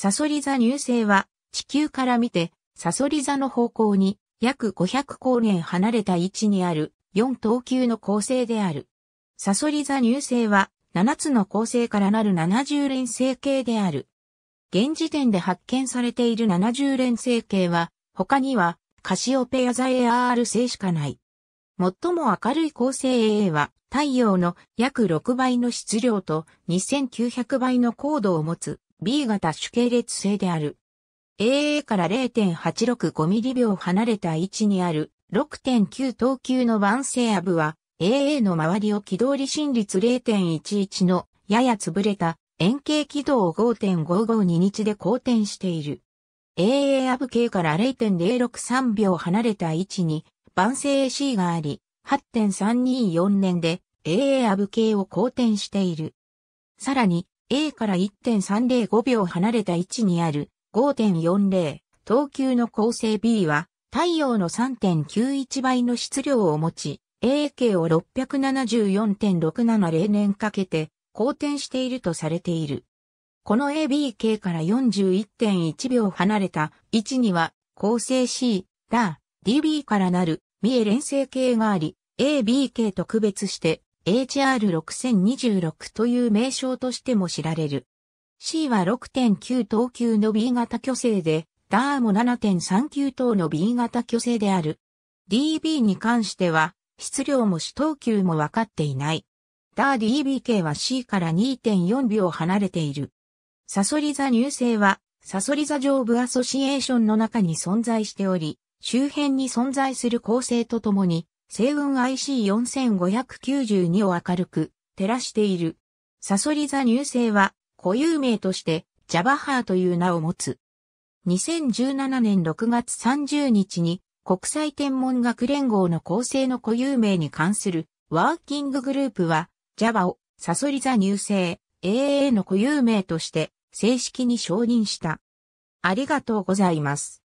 サソリ座入星は、地球から見て、サソリ座の方向に約500光年離れた位置にある4等級の構成である。サソリ座入星は7つの構成からなる70連星系である。現時点で発見されている70連星系は、他にはカシオペア座 AR 星しかない。最も明るい恒星 AA は太陽の約6倍の質量と2900倍の高度を持つ B 型主系列性である。AA から0.865ミリ秒離れた位置にある6.9等級の晩成アブは AA の周りを軌道離心率0.11のやや潰れた円形軌道を5.552日で好転している。AA アブ系から0.063秒離れた位置に晩成 AC があり、8.324年で AA アブ系を好転している。さらに A から1.305秒離れた位置にある5.40等級の構成 B は太陽の3.91倍の質量を持ち AK を674.670年かけて公転しているとされている。この ABK から41.1秒離れた位置には構成 C、ラ、DB からなる三重連星系があり、ABK と区別して HR6026 という名称としても知られる。C は6.9等級の B 型巨星で、ダーも7.39等の B 型巨星である。DB に関しては、質量も主等級も分かっていない。ダー DBK は C から2.4秒離れている。サソリ座入星は、サソリ座上部アソシエーションの中に存在しており、周辺に存在する構成とともに、星雲 IC4592 を明るく照らしている。サソリ座入星は固有名としてジャバハーという名を持つ。2017年6月30日に国際天文学連合の構成の固有名に関するワーキンググループは JAVA をサソリ座入星 AA の固有名として正式に承認した。ありがとうございます。